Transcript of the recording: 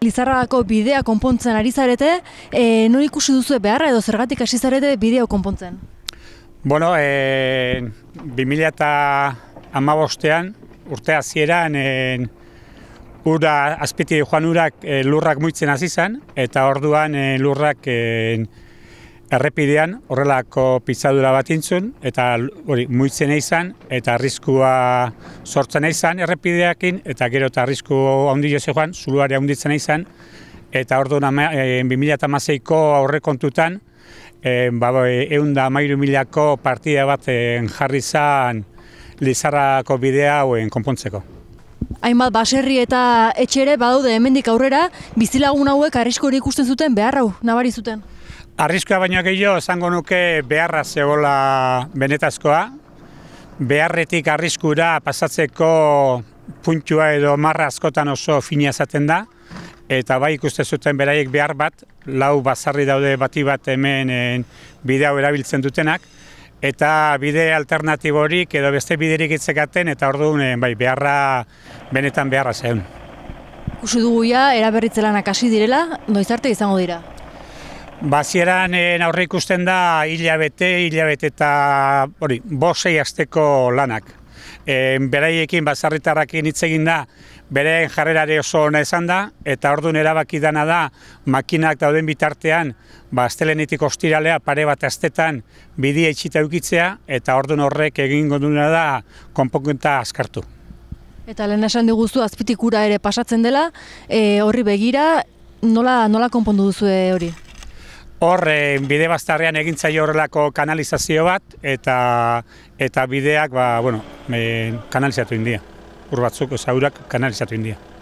Lizarrako bidea konpontzen ari zarete, e, non ikusi duzu beharra edo zergatik hasi zarete bideo konpontzen? Bueno, eh 2015ean urte hasieran eh ura azpiti Juanurak e, eh, lurrak muitzen hasi izan eta orduan e, lurrak eh errepidean horrelako pizadura bat intzun, eta hori muitzen izan eta arriskua sortzen izan errepideakin, eta gero eta arrisku handi jose joan, zuluari ahonditzen izan eta hor duna 2006ko eh, aurre kontutan, E, eh, da ba, eh, mairu milako partida bat e, jarri zan Lizarrako bidea hauen konpontzeko hainbat baserri eta etxere badaude hemendik aurrera, bizilagun hauek arrisko hori ikusten zuten behar hau, nabari zuten. Arriskoa baino gehiago esango nuke beharra zegola benetazkoa. Beharretik arriskura pasatzeko puntua edo marra askotan oso fina zaten da. Eta bai ikuste zuten beraiek behar bat, lau bazarri daude bati bat hemen eh, bidea erabiltzen dutenak eta bide alternatiborik edo beste biderik itzekaten eta orduan eh, bai, beharra benetan beharra zen. Usu dugu ja, eraberritzelanak hasi direla, noiz arte izango dira? Bazieran en eh, aurre ikusten da hilabete, hilabete eta hori, bosei azteko lanak. E, beraiekin, bazarritarrakin hitz da, bere jarrerare oso ona esan da, eta orduan erabaki dana da, makinak dauden bitartean, ba, astelenetik ostiralea pare bat astetan bidea itxita ukitzea, eta orduan horrek egingo duna da, konpokenta askartu. Eta lehen esan diguzu azpitik ura ere pasatzen dela, e, horri begira, nola, nola konpondu duzu hori? Hor, e, bide bastarrean egintzai horrelako kanalizazio bat, eta, eta bideak ba, bueno, e, kanalizatu india ur batzuk, ezagurak kanalizatu india.